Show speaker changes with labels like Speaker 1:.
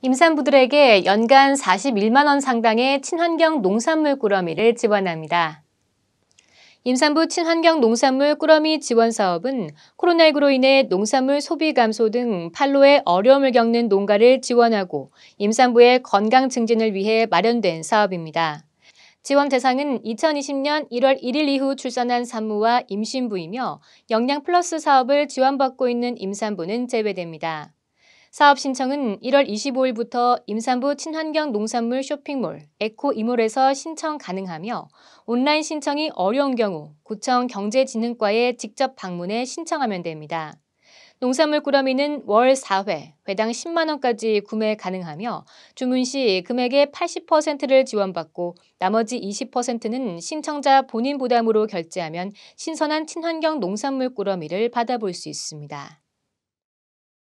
Speaker 1: 임산부들에게 연간 41만 원 상당의 친환경 농산물 꾸러미를 지원합니다. 임산부 친환경 농산물 꾸러미 지원 사업은 코로나19로 인해 농산물 소비 감소 등 판로에 어려움을 겪는 농가를 지원하고 임산부의 건강 증진을 위해 마련된 사업입니다. 지원 대상은 2020년 1월 1일 이후 출산한 산모와 임신부이며 영양 플러스 사업을 지원받고 있는 임산부는 제외됩니다. 사업 신청은 1월 25일부터 임산부 친환경 농산물 쇼핑몰 에코 이몰에서 신청 가능하며 온라인 신청이 어려운 경우 구청 경제진흥과에 직접 방문해 신청하면 됩니다. 농산물 꾸러미는 월 4회, 회당 10만원까지 구매 가능하며 주문 시 금액의 80%를 지원받고 나머지 20%는 신청자 본인 부담으로 결제하면 신선한 친환경 농산물 꾸러미를 받아볼 수 있습니다.